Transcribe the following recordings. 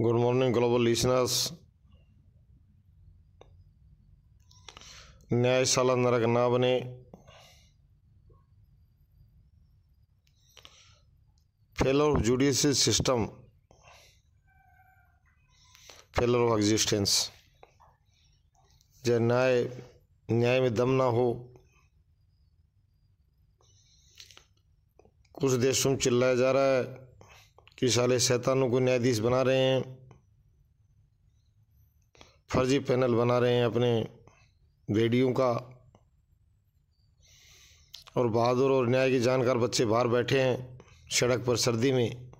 good morning global listeners न्यायशाला नरक ना बने failure of judicial system failure of existence जब न्याय न्याय में दम ना हो कुछ देशों में चिल्लाया जा रहा है कि साले शैतानों को न्यायाधीश बना रहे हैं फर्जी पैनल बना रहे हैं अपने रेडियो का और बहादुर और न्याय की जानकार बच्चे बाहर बैठे हैं सड़क पर सर्दी में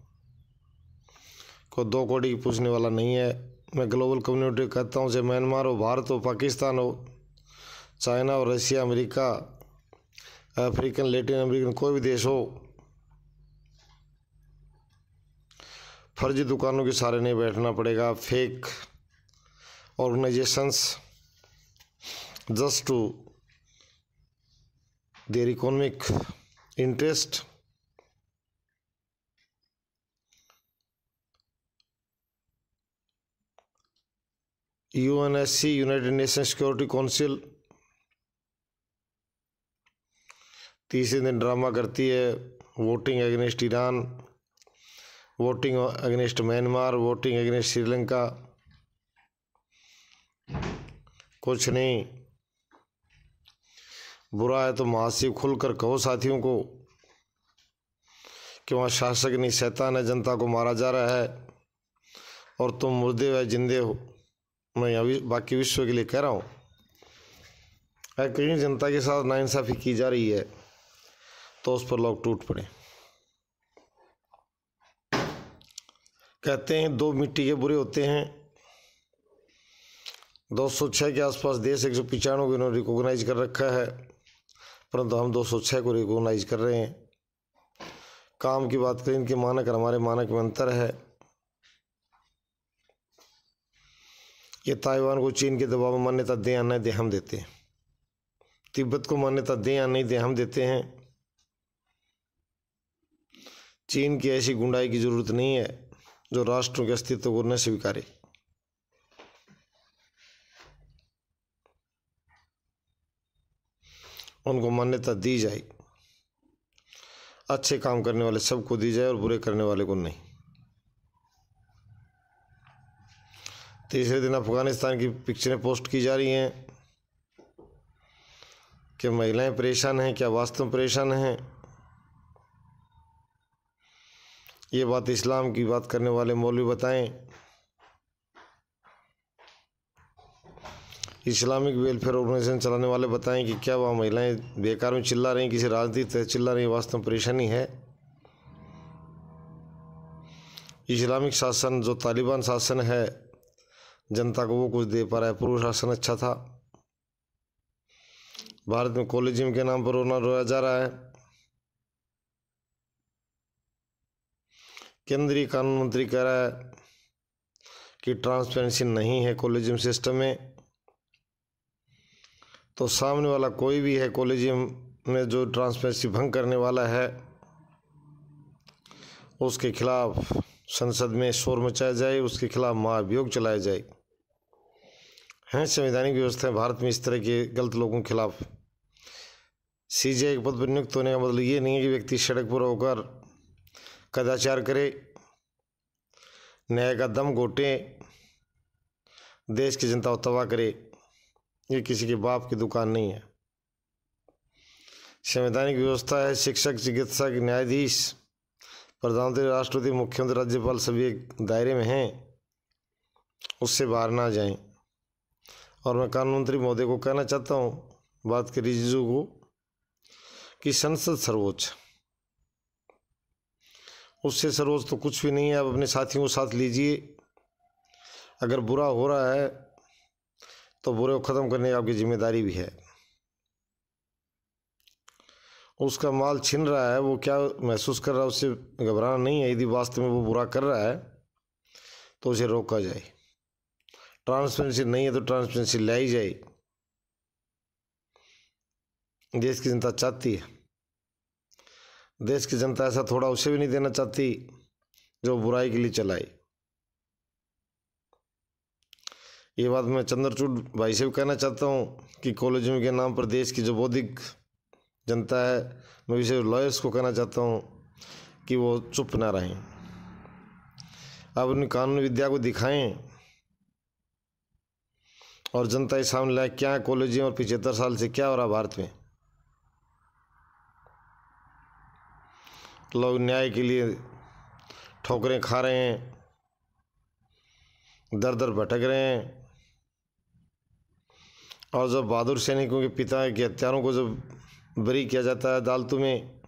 को दो कोड़ी पूछने वाला नहीं है मैं ग्लोबल कम्युनिटी कहता हूँ चाहे म्यांमार हो भारत हो पाकिस्तान हो चाइना और Russia America African Latin American कोई भी देश हो फर्जी दुकानों के सहारे नहीं बैठना पड़ेगा fake organisations just to U N S C United Nation Security Council तीसरे दिन ड्रामा करती है voting against Iran voting against Myanmar voting against Sri कुछ नहीं बुरा है तो महाशिव खुलकर कहो साथियों को कि वहाँ शासक नहीं शैतान है जनता को मारा जा रहा है और तुम मुर्दे व जिंदे हो मैं अभी बाकी विश्व के लिए कह रहा हूँ कहीं जनता के साथ नाइंसाफ़ी की जा रही है तो उस पर लोग टूट पड़े कहते हैं दो मिट्टी के बुरे होते हैं दो सौ छः के आसपास देश एक सौ पिचानवे को इन्होंने रिकोगनाइज कर रखा है परंतु हम दो सौ छः को रिकोगनाइज कर रहे हैं काम की बात करें इनके मानक और हमारे मानक में अंतर है ये ताइवान को चीन के दबाव में मान्यता दें या नहीं दें हम देते हैं तिब्बत को मान्यता दें या नहीं दें हम देते हैं चीन की ऐसी गुंडाई की ज़रूरत नहीं है जो राष्ट्रों के अस्तित्व को न स्वीकारे उनको मान्यता दी जाए अच्छे काम करने वाले सबको दी जाए और बुरे करने वाले को नहीं तीसरे दिन अफगानिस्तान की पिक्चरें पोस्ट की जा रही हैं कि महिलाएं परेशान हैं क्या वास्तव में परेशान हैं ये बात इस्लाम की बात करने वाले मौलवी बताएं इस्लामिक वेलफेयर ऑर्गेनाइजेशन चलाने वाले बताएं कि क्या वह महिलाएं बेकार में चिल्ला रही किसी राजनीति चिल्ला रही वास्तव में परेशानी है इस्लामिक शासन जो तालिबान शासन है जनता को वो कुछ दे पा रहा है पूर्व शासन अच्छा था भारत में कॉलेजियम के नाम पर रोना रोया जा रहा है केंद्रीय कानून मंत्री कह रहा है कि ट्रांसपेरेंसी नहीं है कॉलेजियम सिस्टम में तो सामने वाला कोई भी है कॉलेजियम में जो ट्रांसपेरेंसी भंग करने वाला है उसके खिलाफ संसद में शोर मचाया जाए उसके खिलाफ महाभियोग चलाया जाए हैं संवैधानिक है भारत में इस तरह के गलत लोगों के खिलाफ आई के पद पर नियुक्त होने का मतलब ये नहीं है कि व्यक्ति सड़क पर होकर कदाचार करे न्याय का दम घोटे देश की जनता को तबाह करे ये किसी के बाप की दुकान नहीं है संवैधानिक व्यवस्था है शिक्षक चिकित्सक न्यायाधीश प्रधानमंत्री राष्ट्रपति मुख्यमंत्री राज्यपाल सभी एक दायरे में हैं उससे बाहर ना जाएं और मैं कानून मंत्री महोदय को कहना चाहता हूँ बात के रिजिजू को कि संसद सर्वोच्च उससे सरोज तो कुछ भी नहीं है आप अपने साथियों को साथ लीजिए अगर बुरा हो रहा है तो बुरे को ख़त्म करने की आपकी जिम्मेदारी भी है उसका माल छिन रहा है वो क्या महसूस कर रहा है उससे घबराना नहीं है यदि वास्तव में वो बुरा कर रहा है तो उसे रोका जाए ट्रांसपेरेंसी नहीं है तो ट्रांसपेरेंसी लाई जाए देश की जनता चाहती है देश की जनता ऐसा थोड़ा उसे भी नहीं देना चाहती जो बुराई के लिए चलाई ये बात मैं चंद्रचूड भाई से भी कहना चाहता हूँ कि कॉलेजों के नाम पर देश की जो बौद्धिक जनता है मैं विशेष लॉयर्स को कहना चाहता हूँ कि वो चुप ना रहें आप उन कानून विद्या को दिखाएं और जनता के सामने लाए क्या कॉलेजें और पिछहत्तर साल से क्या हो रहा भारत में लोग न्याय के लिए ठोकरें खा रहे हैं दर दर भटक रहे हैं और जब बहादुर सैनिकों के पिता के हत्यारों को जब बरी किया जाता है अदालतों में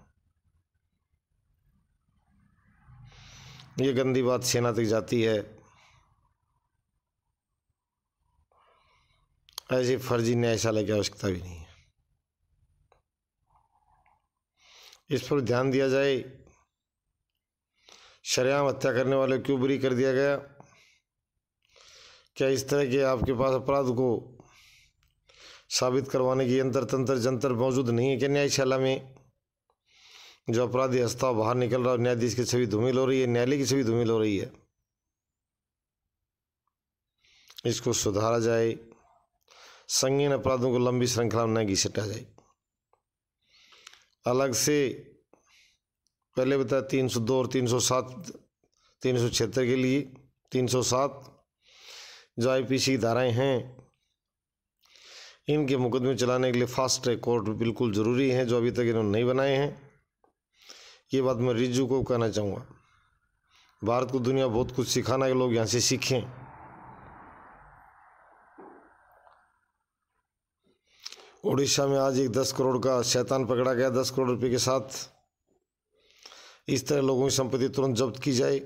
ये गंदी बात सेना तक जाती है ऐसी फर्जी न्यायशाला की आवश्यकता भी नहीं है इस पर ध्यान दिया जाए शरेआम हत्या करने वाले क्यों बरी कर दिया गया क्या इस तरह के आपके पास अपराध को साबित करवाने की यंत्र तंत्र जंतर मौजूद नहीं है क्या न्यायशाला में जो अपराधी हंसता बाहर निकल रहा है न्यायाधीश की छवि धूमिल हो रही है न्यायालय की छवि धूमिल हो रही है इसको सुधारा जाए संगीन अपराधों को लंबी श्रृंखला में न घिसटा जाए अलग से पहले बताया तीन सौ दो और तीन सौ सात तीन सौ छिहत्तर के लिए तीन सौ सात जो आई पी सी धाराएँ हैं इनके मुकदमे चलाने के लिए फास्ट ट्रैक कोर्ट बिल्कुल ज़रूरी हैं जो अभी तक इन्होंने नहीं बनाए हैं ये बात मैं रिजू को कहना चाहूँगा भारत को दुनिया बहुत कुछ सिखाना है लोग यहाँ से सीखें उड़ीसा में आज एक दस करोड़ का शैतान पकड़ा गया दस करोड़ रुपए के साथ इस तरह लोगों की संपत्ति तुरंत जब्त की जाए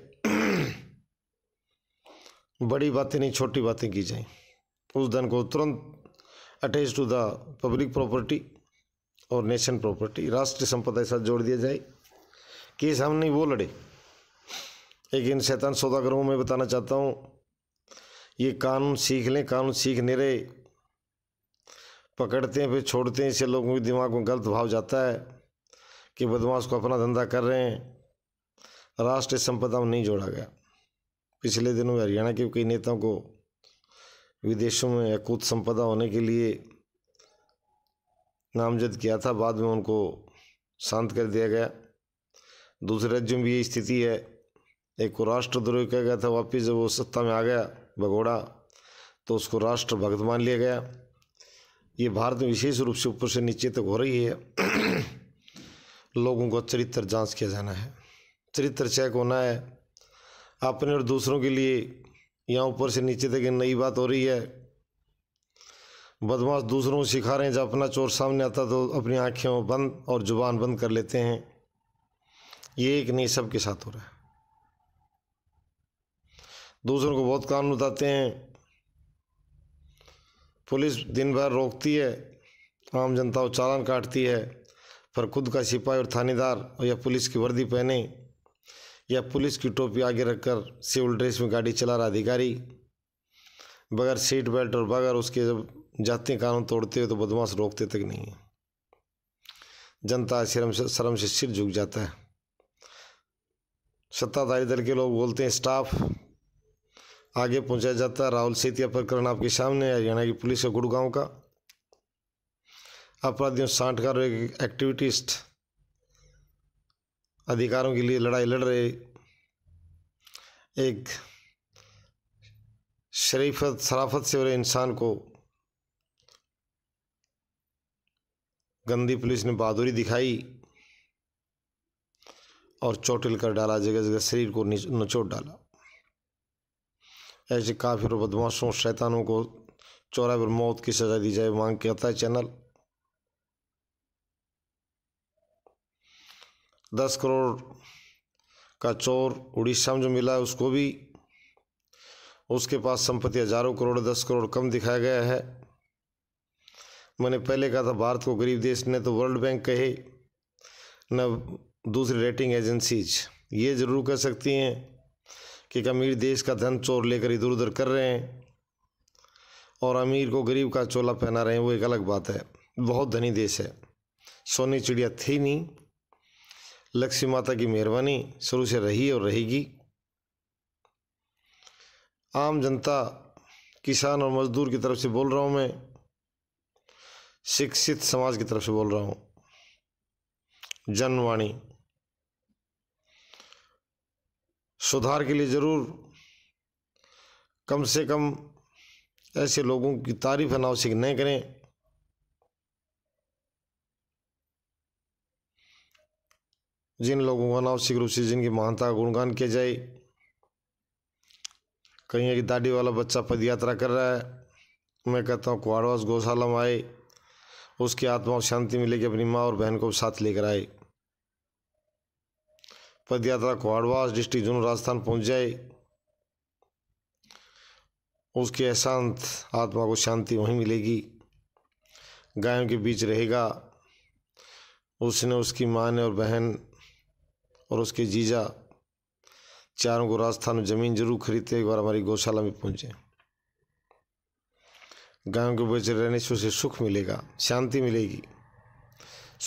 बड़ी बातें नहीं छोटी बातें की जाए उस धन को तुरंत attach to the public property और नेशन प्रॉपर्टी राष्ट्रीय संपदा के साथ जोड़ दिया जाए केस हम नहीं वो लड़े एक इन शैतान सौदागरों में बताना चाहता हूँ ये कानून सीख लें कानून सीख नहीं रहे पकड़ते हैं फिर छोड़ते हैं इससे लोगों के दिमाग में गलत भाव जाता है कि बदमाश को अपना धंधा कर रहे हैं राष्ट्रीय संपदा में नहीं जोड़ा गया पिछले दिनों में हरियाणा के कई नेताओं को विदेशों में अकूत संपदा होने के लिए नामजद किया था बाद में उनको शांत कर दिया गया दूसरे राज्यों में भी यही स्थिति है एक को राष्ट्रद्रोह किया गया था वापिस जब वो सत्ता में आ गया भगोड़ा तो उसको राष्ट्र भक्त मान लिया गया ये भारत में विशेष रूप से ऊपर से नीचे तक हो रही है लोगों को चरित्र जांच किया जाना है चरित्र चेक होना है अपने और दूसरों के लिए यहाँ ऊपर से नीचे तक नई बात हो रही है बदमाश दूसरों को सिखा रहे हैं जब अपना चोर सामने आता तो अपनी आँखें बंद और ज़ुबान बंद कर लेते हैं ये एक नहीं सबके साथ हो रहा है दूसरों को बहुत कानून बताते हैं पुलिस दिन भर रोकती है आम जनता को चालान काटती है पर खुद का सिपाही और थानेदार या पुलिस की वर्दी पहने या पुलिस की टोपी आगे रखकर सिविल ड्रेस में गाड़ी चला रहा अधिकारी बगैर सीट बेल्ट और बगैर उसके जब जाते कानून तोड़ते हुए तो बदमाश रोकते तक नहीं है जनता शर्म से शर्म से सिर झुक जाता है सत्ताधारी दल के लोग बोलते हैं स्टाफ आगे पहुंचाया जाता है राहुल सेतिया प्रकरण आपके सामने हरियाणा की पुलिस है गुड़गांव का अपराधियों साठ का एक्टिविटिस्ट अधिकारों के लिए लड़ाई लड़ रहे एक शरीफत शराफत से रहे इंसान को गंदी पुलिस ने बहादुरी दिखाई और चोटिल कर डाला जगह जगह शरीर को नचोट डाला ऐसे काफिर बदमाशों शैतानों को चौरा पर मौत की सजा दी जाए मांग करता है चैनल दस करोड़ का चोर उड़ीसा में जो मिला है उसको भी उसके पास संपत्ति हजारों करोड़ दस करोड़ कम दिखाया गया है मैंने पहले कहा था भारत को गरीब देश ने तो वर्ल्ड बैंक कहे न दूसरी रेटिंग एजेंसीज ये ज़रूर कह सकती हैं कि अमीर देश का धन चोर लेकर इधर उधर कर रहे हैं और अमीर को गरीब का चोला पहना रहे हैं वो एक अलग बात है बहुत धनी देश है सोनी चिड़िया थी नहीं लक्ष्मी माता की मेहरबानी शुरू से रही और रहेगी आम जनता किसान और मजदूर की तरफ से बोल रहा हूँ मैं शिक्षित समाज की तरफ से बोल रहा हूँ जनवाणी सुधार के लिए ज़रूर कम से कम ऐसे लोगों की तारीफ अनावश्यक न करें जिन लोगों को अनावश्यक रूप से जिनकी महानता का गुणगान किया जाए कहीं एक दाढ़ी वाला बच्चा पद यात्रा कर रहा है मैं कहता हूँ कुआड़वास गौशाला में आए उसकी आत्मा को शांति मिलेगी अपनी माँ और बहन को साथ लेकर आए पदयात्रा को आडवास डिस्ट्रिक्ट जुनू राजस्थान पहुंच जाए उसके अशांत आत्मा को शांति वहीं मिलेगी गायों के बीच रहेगा उसने उसकी माँ ने और बहन और उसके जीजा चारों को राजस्थान में ज़मीन जरूर खरीदते एक बार हमारी गौशाला में पहुँचे गायों के बीच रहने से उसे सुख मिलेगा शांति मिलेगी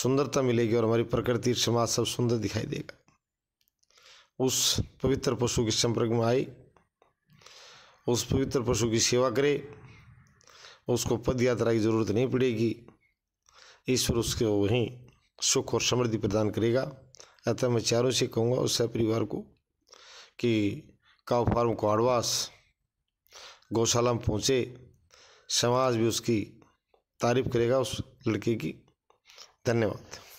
सुंदरता मिलेगी और हमारी प्रकृति समाज सब सुंदर दिखाई देगा उस पवित्र पशु के संपर्क में आए उस पवित्र पशु की सेवा करे उसको पद यात्रा की जरूरत नहीं पड़ेगी ईश्वर उसके वहीं सुख और समृद्धि प्रदान करेगा अतः मैं चारों से कहूँगा उस परिवार को कि काव फार्म को आड़वास गौशाला में पहुँचे समाज भी उसकी तारीफ करेगा उस लड़के की धन्यवाद